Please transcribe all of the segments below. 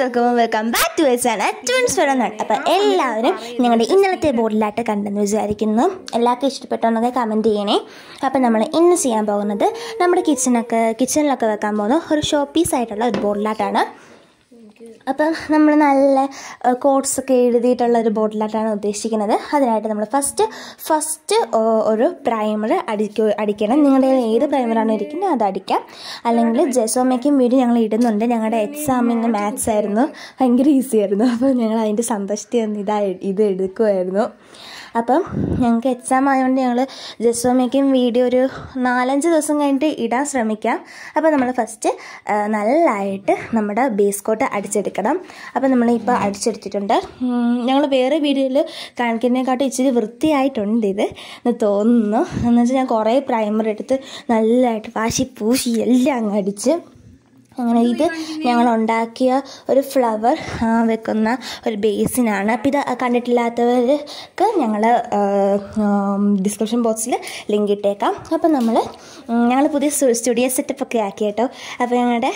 welcome welcome back to S ആണ് അറ്റ്വൻസ് അപ്പോൾ എല്ലാവരും ഞങ്ങളുടെ ഇന്നലത്തെ ബോർഡിലായിട്ട് കണ്ടെന്ന് വിചാരിക്കുന്നു എല്ലാവർക്കും ഇഷ്ടപ്പെട്ടോ എന്നൊക്കെ കമൻറ്റ് ചെയ്യണേ അപ്പോൾ നമ്മൾ ഇന്ന് ചെയ്യാൻ പോകുന്നത് നമ്മുടെ കിച്ചണൊക്കെ കിച്ചണിലൊക്കെ വെക്കാൻ പോകുന്ന ഒരു ഷോ പീസ് ആയിട്ടുള്ള ഒരു ബോർഡിലായിട്ടാണ് അപ്പം നമ്മൾ നല്ല കോഡ്സ് ഒക്കെ എഴുതിയിട്ടുള്ള ഒരു ബോട്ടിലായിട്ടാണ് ഉദ്ദേശിക്കുന്നത് അതിനായിട്ട് നമ്മൾ ഫസ്റ്റ് ഫസ്റ്റ് ഒരു പ്രൈമർ അടിക്കു അടിക്കണം നിങ്ങളുടെ ഏത് പ്രൈമറാണോ ഇരിക്കുന്നത് അത് അടിക്കാം അല്ലെങ്കിൽ ജസോമയ്ക്കും വീഡിയോ ഞങ്ങൾ ഇടുന്നുണ്ട് ഞങ്ങളുടെ എക്സാമിന് മാത്സ് ആയിരുന്നു ഭയങ്കര ഈസി ആയിരുന്നു അപ്പോൾ ഞങ്ങൾ അതിൻ്റെ ഒന്ന് ഇതായി ഇത് എടുക്കുമായിരുന്നു അപ്പം ഞങ്ങൾക്ക് എക്സാം ആയതുകൊണ്ട് ഞങ്ങൾ ജസ്വമ്മയ്ക്കും വീഡിയോ ഒരു നാലഞ്ച് ദിവസം കഴിഞ്ഞിട്ട് ഇടാൻ ശ്രമിക്കാം അപ്പോൾ നമ്മൾ ഫസ്റ്റ് നല്ലതായിട്ട് നമ്മുടെ ബേസ് കോട്ട് അടിച്ചെടുക്കണം അപ്പോൾ നമ്മളിപ്പോൾ അടിച്ചെടുത്തിട്ടുണ്ട് ഞങ്ങൾ വേറെ വീഡിയോയിൽ കാണിക്കുന്നതിനെക്കാട്ടും ഇച്ചിരി വൃത്തിയായിട്ടുണ്ട് ഇത് എന്ന് തോന്നുന്നു എന്ന് വെച്ചാൽ ഞാൻ കുറേ പ്രൈമർ എടുത്ത് നല്ലതായിട്ട് വാശി പൂശി എല്ലാം അങ്ങ് അടിച്ച് അങ്ങനെ ഇത് ഞങ്ങൾ ഉണ്ടാക്കിയ ഒരു ഫ്ലവർ വെക്കുന്ന ഒരു ബേസിനാണ് അപ്പം ഇത് കണ്ടിട്ടില്ലാത്തവർക്ക് ഞങ്ങൾ ഡിസ്ക്രിപ്ഷൻ ബോക്സിൽ ലിങ്ക് ഇട്ടേക്കാം അപ്പോൾ നമ്മൾ ഞങ്ങൾ പുതിയ സ്റ്റുഡിയോ സെറ്റപ്പ് ഒക്കെ ആക്കി കേട്ടോ അപ്പോൾ ഞങ്ങളുടെ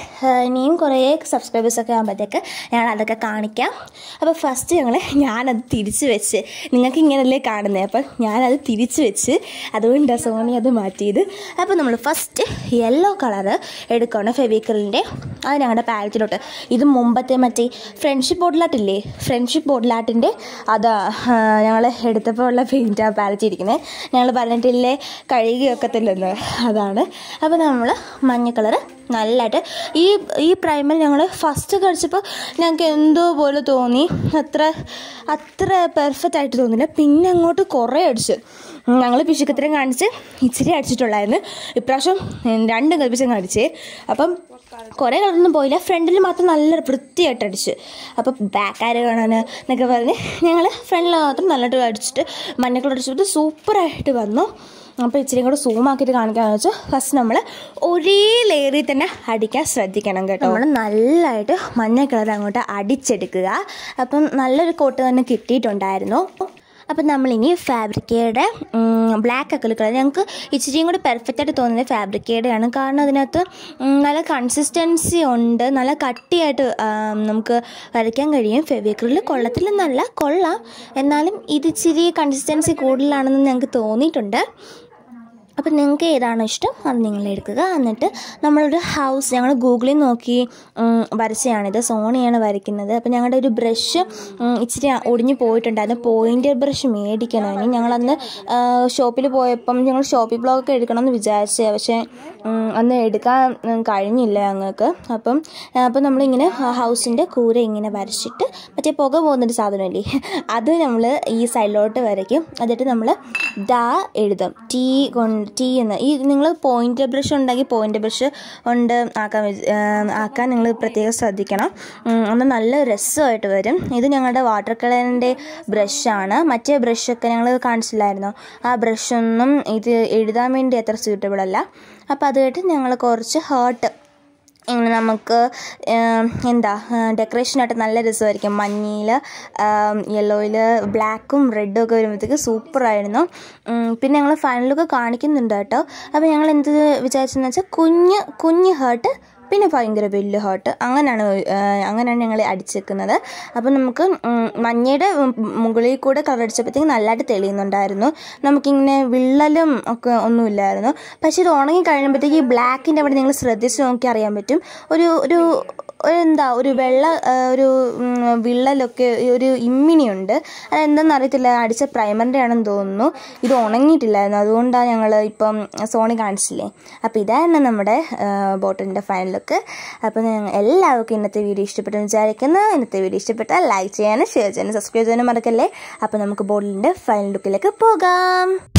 ഇനിയും കുറേ സബ്സ്ക്രൈബേഴ്സൊക്കെ ആകുമ്പോഴത്തേക്ക് ഞങ്ങൾ അതൊക്കെ കാണിക്കാം അപ്പോൾ ഫസ്റ്റ് ഞങ്ങൾ ഞാനത് തിരിച്ച് വെച്ച് നിങ്ങൾക്ക് ഇങ്ങനല്ലേ കാണുന്നത് അപ്പം ഞാനത് തിരിച്ച് വെച്ച് അതുകൊണ്ട് സോണി അത് മാറ്റിയത് അപ്പോൾ നമ്മൾ ഫസ്റ്റ് യെല്ലോ കളറ് എടുക്കണം ഫെവിക്കലിൻ്റെ അത് ഞങ്ങളുടെ പാരറ്റിലോട്ട് ഇത് മുമ്പത്തെ മറ്റേ ഫ്രണ്ട്ഷിപ്പ് ബോട്ടിലാട്ടില്ലേ ഫ്രണ്ട്ഷിപ്പ് ബോട്ടിലാട്ടിൻ്റെ അത് ഞങ്ങൾ എടുത്തപ്പോൾ ഉള്ള പെയിൻറ്റാണ് ഇരിക്കുന്നത് ഞങ്ങൾ പറഞ്ഞിട്ടില്ലേ കഴുകി വെക്കത്തില്ലെന്ന് അതാണ് അപ്പോൾ നമ്മൾ മഞ്ഞ കളറ് നല്ലതായിട്ട് ഈ ഈ പ്രൈമർ ഞങ്ങൾ ഫസ്റ്റ് കഴിച്ചപ്പോൾ ഞങ്ങൾക്ക് എന്തോ പോലെ തോന്നി അത്ര അത്ര പെർഫെക്റ്റ് ആയിട്ട് തോന്നില്ല പിന്നെ അങ്ങോട്ട് കുറേ അടിച്ചു ഞങ്ങൾ പിശുക്കത്തരം കാണിച്ച് ഇച്ചിരി അടിച്ചിട്ടുള്ളായിരുന്നു ഇപ്രാവശ്യം രണ്ടും കൽപ്പിച്ചും കാണിച്ചേ അപ്പം കുറേ കളറൊന്നും പോയില്ല ഫ്രണ്ടിൽ മാത്രം നല്ല വൃത്തിയായിട്ട് അടിച്ച് അപ്പോൾ ബാക്കാര് കാണാൻ എന്നൊക്കെ പറഞ്ഞ് ഞങ്ങൾ ഫ്രണ്ടിൽ മാത്രം നല്ലതായിട്ട് അടിച്ചിട്ട് കളർ അടിച്ചിട്ട് സൂപ്പറായിട്ട് വന്നു അപ്പോൾ ഇച്ചിരി കൂടെ സൂം കാണിക്കാമെന്ന് വെച്ചാൽ ഫസ്റ്റ് നമ്മൾ ഒരേ ലെയറിൽ തന്നെ അടിക്കാൻ ശ്രദ്ധിക്കണം കേട്ടോ നമ്മൾ നല്ലതായിട്ട് മഞ്ഞ കളർ അങ്ങോട്ട് അടിച്ചെടുക്കുക അപ്പം നല്ലൊരു കോട്ട് തന്നെ കിട്ടിയിട്ടുണ്ടായിരുന്നു അപ്പം നമ്മളിനി ഫാബ്രിക്കയുടെ ബ്ലാക്ക് അക്കൽ കളർ ഞങ്ങൾക്ക് ഇച്ചിരിയും കൂടി പെർഫെക്റ്റ് ആയിട്ട് തോന്നുന്നത് ഫാബ്രിക്കയുടെയാണ് കാരണം അതിനകത്ത് നല്ല കൺസിസ്റ്റൻസി ഉണ്ട് നല്ല കട്ടിയായിട്ട് നമുക്ക് വരയ്ക്കാൻ കഴിയും കൊള്ളത്തിൽ കൊള്ളത്തിലെന്നല്ല കൊള്ളാം എന്നാലും ഇതിച്ചിരി കൺസിസ്റ്റൻസി കൂടുതലാണെന്ന് ഞങ്ങൾക്ക് തോന്നിയിട്ടുണ്ട് അപ്പം നിങ്ങൾക്ക് ഏതാണോ ഇഷ്ടം അത് നിങ്ങൾ എടുക്കുക എന്നിട്ട് നമ്മളൊരു ഹൗസ് ഞങ്ങൾ ഗൂഗിളിൽ നോക്കി വരച്ചതാണിത് സോണിയാണ് വരയ്ക്കുന്നത് അപ്പം ഞങ്ങളുടെ ഒരു ബ്രഷ് ഇച്ചിരി ഒടിഞ്ഞു പോയിട്ടുണ്ടായിരുന്നു പോയിൻ്റ് ബ്രഷ് മേടിക്കണമായിരുന്നു ഞങ്ങളന്ന് ഷോപ്പിൽ പോയപ്പം ഞങ്ങൾ ഷോപ്പിൽ ബ്ലോഗൊക്കെ എടുക്കണമെന്ന് വിചാരിച്ചത് പക്ഷേ അന്ന് എടുക്കാൻ കഴിഞ്ഞില്ല ഞങ്ങൾക്ക് അപ്പം അപ്പം നമ്മളിങ്ങനെ ഹൗസിൻ്റെ കൂര ഇങ്ങനെ വരച്ചിട്ട് മറ്റേ പുക പോകുന്നൊരു സാധനമല്ലേ അത് നമ്മൾ ഈ സൈഡിലോട്ട് വരയ്ക്കും എന്നിട്ട് നമ്മൾ ഡ എഴുതും ടീ കൊണ്ട് ടി എന്ന് ഈ നിങ്ങൾ പോയിൻ്റ് ബ്രഷ് ഉണ്ടെങ്കിൽ പോയിൻ്റ് ബ്രഷ് കൊണ്ട് ആക്കാൻ ആക്കാൻ നിങ്ങൾ പ്രത്യേകം ശ്രദ്ധിക്കണം ഒന്ന് നല്ല രസമായിട്ട് വരും ഇത് ഞങ്ങളുടെ വാട്ടർ കളറിൻ്റെ ബ്രഷാണ് മറ്റേ ബ്രഷൊക്കെ ഞങ്ങൾ കാണിച്ചില്ലായിരുന്നു ആ ബ്രഷൊന്നും ഇത് എഴുതാൻ വേണ്ടി അത്ര സ്യൂട്ടബിൾ അല്ല അപ്പോൾ അതുമായിട്ട് ഞങ്ങൾ കുറച്ച് ഹേർട്ട് നമുക്ക് എന്താ ഡെക്കറേഷനായിട്ട് നല്ല രസമായിരിക്കും മഞ്ഞയിൽ യെല്ലോയിൽ ബ്ലാക്കും റെഡും ഒക്കെ വരുമ്പോഴത്തേക്ക് സൂപ്പറായിരുന്നു പിന്നെ ഞങ്ങൾ ഫൈനലൊക്കെ കാണിക്കുന്നുണ്ട് കേട്ടോ അപ്പോൾ ഞങ്ങൾ എന്ത് വിചാരിച്ചെന്ന് വെച്ചാൽ കുഞ്ഞ് കുഞ്ഞ് ഹേർട്ട് പിന്നെ ഭയങ്കര വലിയ ഹോട്ട് അങ്ങനെയാണ് അങ്ങനെയാണ് ഞങ്ങൾ അടിച്ചേക്കുന്നത് അപ്പോൾ നമുക്ക് മഞ്ഞയുടെ മുകളിൽ കൂടെ അടിച്ചപ്പോഴത്തേക്ക് നല്ലതായിട്ട് തെളിയുന്നുണ്ടായിരുന്നു നമുക്കിങ്ങനെ വിള്ളലും ഒക്കെ ഒന്നുമില്ലായിരുന്നു പക്ഷേ ഇത് ഉണങ്ങി കഴിയുമ്പോഴത്തേക്ക് ഈ ബ്ലാക്കിൻ്റെ അവിടെ നിങ്ങൾ ശ്രദ്ധിച്ച് നോക്കി അറിയാൻ പറ്റും ഒരു ഒരു എന്താ ഒരു വെള്ള ഒരു വിള്ളലൊക്കെ ഒരു ഇമ്മിനിയുണ്ട് അതെന്താണെന്ന് അറിയത്തില്ല അടിച്ച പ്രൈമറിൻ്റെ ആണെന്ന് തോന്നുന്നു ഇത് ഉണങ്ങിയിട്ടില്ലായിരുന്നു അതുകൊണ്ടാണ് ഞങ്ങൾ ഇപ്പം സോണി കാണിച്ചില്ലേ അപ്പോൾ ഇതായിരുന്നു നമ്മുടെ ബോട്ടിലിൻ്റെ ഫൈനൽ ലുക്ക് അപ്പോൾ ഞങ്ങൾ എല്ലാവർക്കും ഇന്നത്തെ വീഡിയോ ഇഷ്ടപ്പെട്ടെന്ന് വിചാരിക്കുന്നു ഇന്നത്തെ വീഡിയോ ഇഷ്ടപ്പെട്ടാൽ ലൈക്ക് ചെയ്യാനും ഷെയർ ചെയ്യാനും സബ്സ്ക്രൈബ് ചെയ്യാനും മറക്കല്ലേ അപ്പോൾ നമുക്ക് ബോട്ടിലിൻ്റെ ഫൈനൽ ലുക്കിലേക്ക് പോകാം